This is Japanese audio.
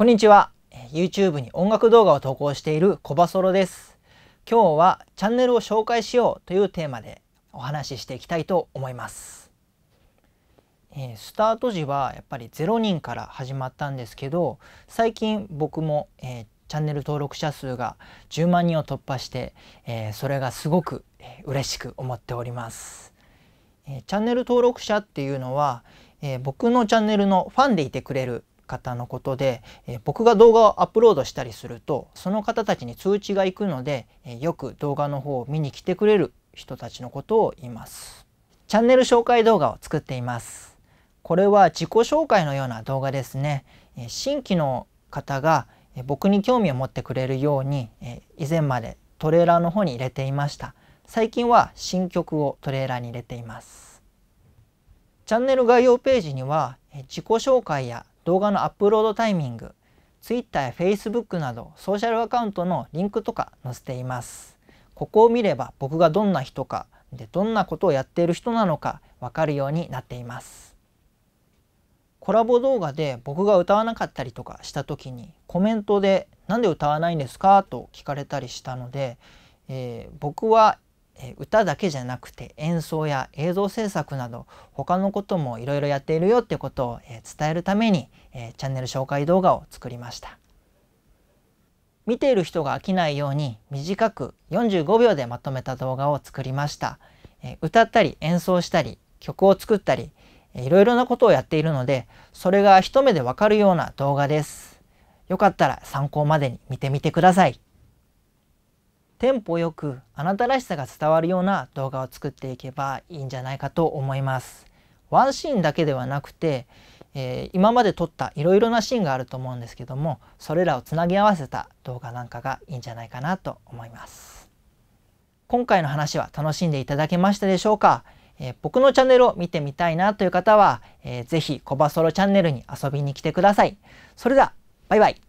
こんにちは YouTube に音楽動画を投稿しているコバソロです今日はチャンネルを紹介しようというテーマでお話ししていきたいと思います、えスタート時はやっぱり0人から始まったんですけど最近僕も、えー、チャンネル登録者数が10万人を突破して、えー、それがすごく、えー、嬉しく思っております、えー、チャンネル登録者っていうのは、え僕のチャンネルのファンでいてくれる方のことで、え僕が動画をアップロードしたりするとその方たちに通知が行くので、えよく動画の方を見に来てくれる人たちのことを言います。チャンネル紹介動画を作っています。これは自己紹介のような動画ですね。え新規の方がえ僕に興味を持ってくれるように、え以前までトレーラーの方に入れていました。最近は新曲をトレーラーに入れています。チャンネル概要ページには自己紹介や動画のアップロードタイミング Twitter や Facebook などソーシャルアカウントのリンクとか載せていますここを見れば僕がどんな人かでどんなことをやっている人なのか分かるようになっていますコラボ動画で僕が歌わなかったりとかした時にコメントで「何で歌わないんですか?」と聞かれたりしたので、えー、僕は歌だけじゃなくて演奏や映像制作など他のこともいろいろやっているよってことを伝えるためにチャンネル紹介動画を作りました見ている人が飽きないように短く45秒でまとめた動画を作りました歌ったり演奏したり曲を作ったりいろいろなことをやっているのでそれが一目でわかるような動画ですよかったら参考までに見てみてくださいテンポよくあなたらしさが伝わるような動画を作っていけばいいんじゃないかと思います。ワンシーンだけではなくて、えー、今まで撮ったいろいろなシーンがあると思うんですけどもそれらをつなぎ合わせた動画なんかがいいんじゃないかなと思います。今回の話は楽しんでいただけましたでしょうか、えー、僕のチャンネルを見てみたいなという方は、えー、ぜひコバソロチャンネルに遊びに来てください。それではバイバイ